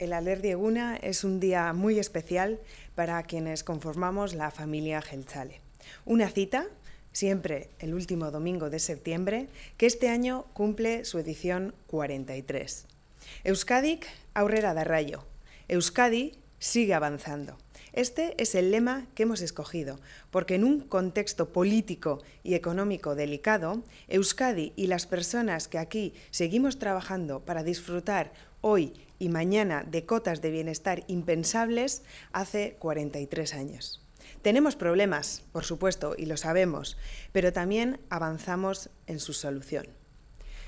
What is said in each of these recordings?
El Aler Dieguna es un día muy especial para quienes conformamos la familia Gelchale. Una cita, siempre el último domingo de septiembre, que este año cumple su edición 43. Euskadi aurrera da rayo. Euskadi sigue avanzando. Este es el lema que hemos escogido, porque en un contexto político y económico delicado, Euskadi y las personas que aquí seguimos trabajando para disfrutar hoy y mañana de cotas de bienestar impensables hace 43 años. Tenemos problemas, por supuesto, y lo sabemos, pero también avanzamos en su solución.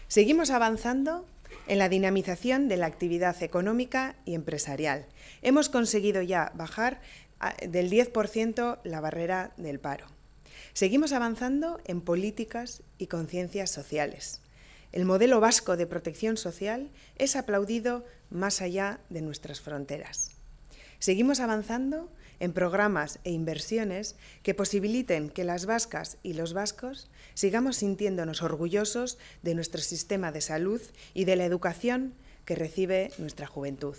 Seguimos avanzando en la dinamización de la actividad económica y empresarial. Hemos conseguido ya bajar ah, del 10% la barrera del paro. Seguimos avanzando en políticas y conciencias sociales el modelo vasco de protección social es aplaudido más allá de nuestras fronteras. Seguimos avanzando en programas e inversiones que posibiliten que las vascas y los vascos sigamos sintiéndonos orgullosos de nuestro sistema de salud y de la educación que recibe nuestra juventud.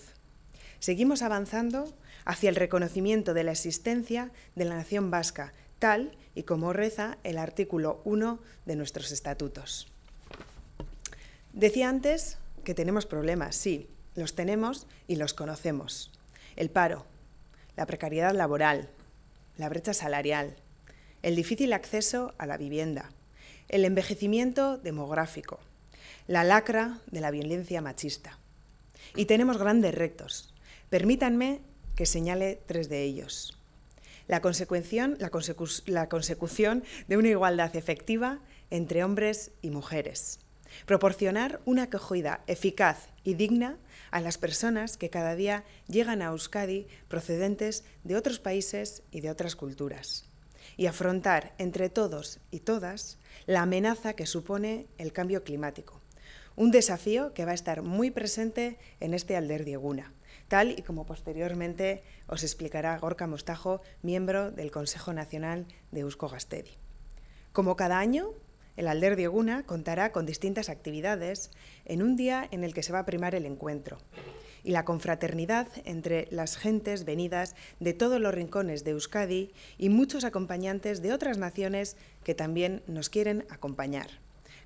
Seguimos avanzando hacia el reconocimiento de la existencia de la nación vasca, tal y como reza el artículo 1 de nuestros estatutos. Decía antes que tenemos problemas, sí, los tenemos y los conocemos. El paro, la precariedad laboral, la brecha salarial, el difícil acceso a la vivienda, el envejecimiento demográfico, la lacra de la violencia machista. Y tenemos grandes retos. Permítanme que señale tres de ellos. La consecución, de una igualdad efectiva entre hombres y mujeres Proporcionar una acogida eficaz y digna a las personas que cada día llegan a Euskadi procedentes de otros países y de otras culturas. Y afrontar entre todos y todas la amenaza que supone el cambio climático. Un desafío que va a estar muy presente en este Alder Dieguna, tal y como posteriormente os explicará Gorka Mostajo, miembro del Consejo Nacional de Eusko Como cada año, el Alder Oguna contará con distintas actividades en un día en el que se va a primar el encuentro y la confraternidad entre las gentes venidas de todos los rincones de Euskadi y muchos acompañantes de otras naciones que también nos quieren acompañar.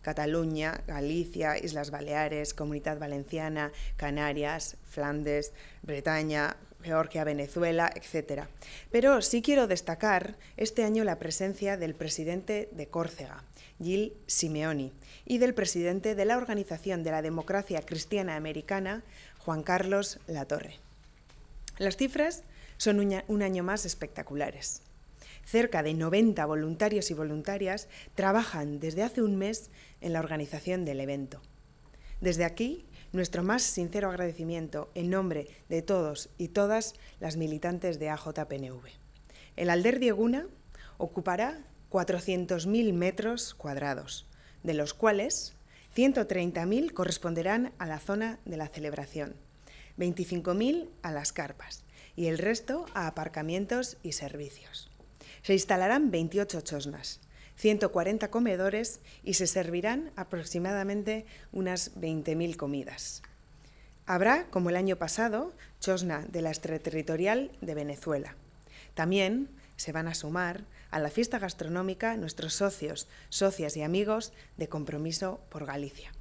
Cataluña, Galicia, Islas Baleares, Comunidad Valenciana, Canarias, Flandes, Bretaña, que a Venezuela, etc. Pero sí quiero destacar este año la presencia del presidente de Córcega, Gil Simeoni, y del presidente de la Organización de la Democracia Cristiana Americana, Juan Carlos Latorre. Las cifras son un año más espectaculares. Cerca de 90 voluntarios y voluntarias trabajan desde hace un mes en la organización del evento. Desde aquí nuestro más sincero agradecimiento en nombre de todos y todas las militantes de AJPNV. El Alder Dieguna ocupará 400.000 metros cuadrados, de los cuales 130.000 corresponderán a la zona de la celebración, 25.000 a las carpas y el resto a aparcamientos y servicios. Se instalarán 28 chosnas, 140 comedores y se servirán aproximadamente unas 20.000 comidas. Habrá, como el año pasado, chosna de la extraterritorial de Venezuela. También se van a sumar a la fiesta gastronómica nuestros socios, socias y amigos de Compromiso por Galicia.